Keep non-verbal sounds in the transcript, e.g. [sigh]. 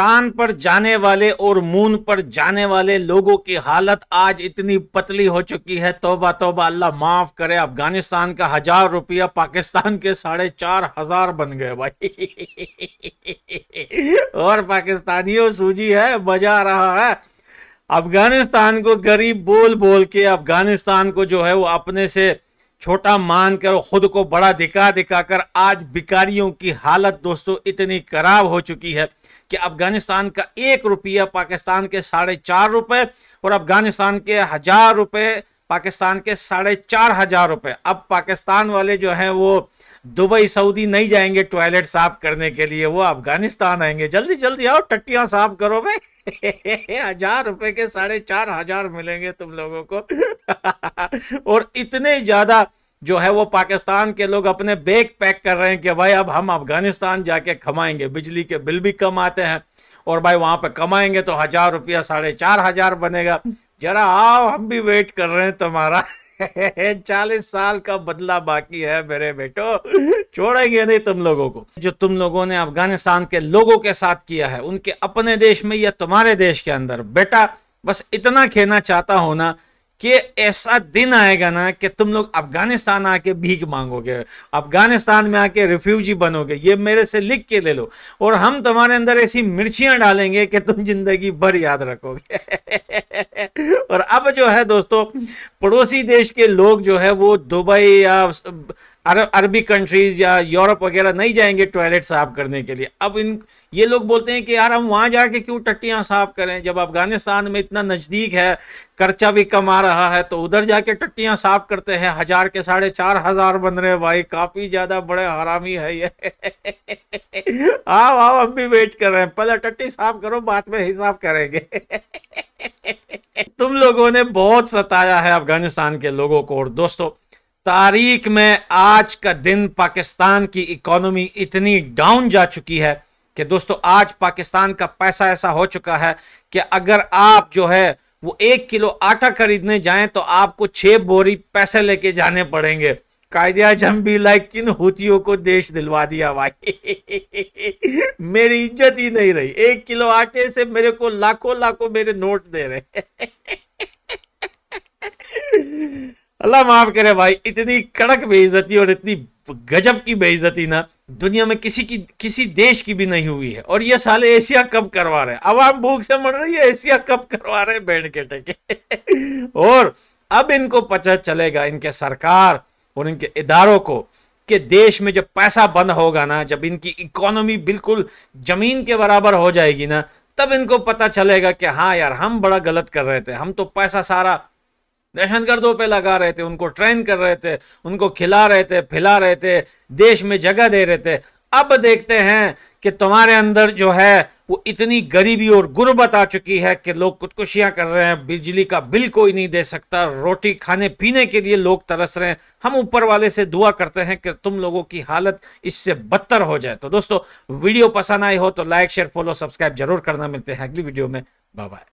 चांद पर जाने वाले और मून पर जाने वाले लोगों की हालत आज इतनी पतली हो चुकी है तोबा तोबा अल्लाह माफ करे अफगानिस्तान का हजार रुपया पाकिस्तान के साढ़े चार हजार बन गए भाई [laughs] और पाकिस्तानियों सूजी है बजा रहा है अफगानिस्तान को गरीब बोल बोल के अफगानिस्तान को जो है वो अपने से छोटा मानकर खुद को बड़ा दिखा दिखाकर आज बिकारियों की हालत दोस्तों इतनी खराब हो चुकी है कि अफगानिस्तान का एक रुपया पाकिस्तान के साढ़े चार रुपए और अफगानिस्तान के हजार रुपए पाकिस्तान के साढ़े चार हजार रुपए अब पाकिस्तान वाले जो हैं वो दुबई सऊदी नहीं जाएंगे टॉयलेट साफ करने के लिए वो अफगानिस्तान आएंगे जल्दी जल्दी आओ टट्टियां साफ करो भाई [laughs] हजार रुपए के साढ़े चार हजार मिलेंगे तुम लोगों को [laughs] और इतने ज्यादा जो है वो पाकिस्तान के लोग अपने बैग पैक कर रहे हैं कि भाई अब हम अफगानिस्तान जाके कमाएंगे बिजली के बिल भी कम आते हैं और भाई वहां पे कमाएंगे तो हजार रुपया साढ़े चार हजार बनेगा जरा आओ हम भी वेट कर रहे हैं तुम्हारा [laughs] चालीस साल का बदला बाकी है मेरे बेटो छोड़ेंगे नहीं तुम लोगों को जो तुम लोगों ने अफगानिस्तान के लोगों के साथ किया है उनके अपने देश में या तुम्हारे देश के अंदर बेटा बस इतना कहना चाहता हूं ना कि ऐसा दिन आएगा ना कि तुम लोग अफगानिस्तान आके भीख मांगोगे अफगानिस्तान में आके रिफ्यूजी बनोगे ये मेरे से लिख के ले लो और हम तुम्हारे अंदर ऐसी मिर्चियां डालेंगे कि तुम जिंदगी भर याद रखोगे [laughs] और अब जो है दोस्तों पड़ोसी देश के लोग जो है वो दुबई या अरब अरबी कंट्रीज या यूरोप वगैरह नहीं जाएंगे टॉयलेट साफ करने के लिए अब इन ये लोग बोलते हैं कि यार हम वहाँ जाके क्यों टट्टियाँ साफ करें जब अफगानिस्तान में इतना नज़दीक है खर्चा भी कम आ रहा है तो उधर जाके टट्टियाँ साफ करते हैं हजार के साढ़े चार हजार बन रहे हैं भाई काफ़ी ज़्यादा बड़े हरामी है ये [laughs] आओ आओ हम भी वेट कर रहे हैं पहले टट्टी साफ करो बाद में हिसाब करेंगे [laughs] तुम लोगों ने बहुत सताया है अफगानिस्तान के लोगों को और दोस्तों तारीख में आज का दिन पाकिस्तान की इकोनॉमी इतनी डाउन जा चुकी है कि दोस्तों आज पाकिस्तान का पैसा ऐसा हो चुका है कि अगर आप जो है वो एक किलो आटा खरीदने जाएं तो आपको छह बोरी पैसे लेके जाने पड़ेंगे कायदे आजम भी लाइक किन हूतियों को देश दिलवा दिया भाई [laughs] मेरी इज्जत ही नहीं रही एक किलो आटे से मेरे को लाखों लाखों मेरे नोट दे रहे [laughs] अल्लाह माफ करे भाई इतनी कड़क बेइज्जती और इतनी गजब की बेइज्जती ना दुनिया में किसी की किसी देश की भी नहीं हुई है और ये साले एशिया कप करवा रहे हैं आवाम भूख से मर रही है एशिया कप करवा रहे हैं बैठ के टेके [laughs] और अब इनको पता चलेगा इनके सरकार और इनके इदारों को कि देश में जब पैसा बंद होगा ना जब इनकी इकोनॉमी बिल्कुल जमीन के बराबर हो जाएगी ना तब इनको पता चलेगा कि हाँ यार हम बड़ा गलत कर रहे थे हम तो पैसा सारा दहशत गर्दों पर लगा रहे थे उनको ट्रेन कर रहे थे उनको खिला रहे थे फिला रहे थे देश में जगह दे रहे थे अब देखते हैं कि तुम्हारे अंदर जो है वो इतनी गरीबी और गुर्बत आ चुकी है कि लोग खुदकुशियां कर रहे हैं बिजली का बिल कोई नहीं दे सकता रोटी खाने पीने के लिए लोग तरस रहे हैं हम ऊपर वाले से दुआ करते हैं कि तुम लोगों की हालत इससे बदतर हो जाए तो दोस्तों वीडियो पसंद आई हो तो लाइक शेयर फॉलो सब्सक्राइब जरूर करना मिलते हैं अगली वीडियो में बाय